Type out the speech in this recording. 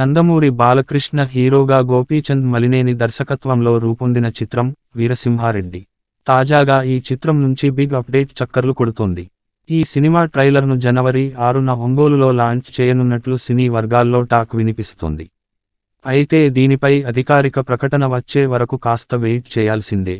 నందమూరి బాలకృష్ణ హీరోగా గోపీచంద్ మలినేని దర్శకత్వంలో రూపొందిన చిత్రం వీరసింహారెడ్డి తాజాగా ఈ చిత్రం నుంచి బిగ్ అప్డేట్ చక్కర్లు కొడుతోంది ఈ సినిమా ట్రైలర్ను జనవరి ఆరున ఒంగోలులో లాంచ్ చేయనున్నట్లు సినీ వర్గాల్లో టాక్ వినిపిస్తోంది అయితే దీనిపై అధికారిక ప్రకటన వచ్చే వరకు కాస్త వెయిట్ చేయాల్సిందే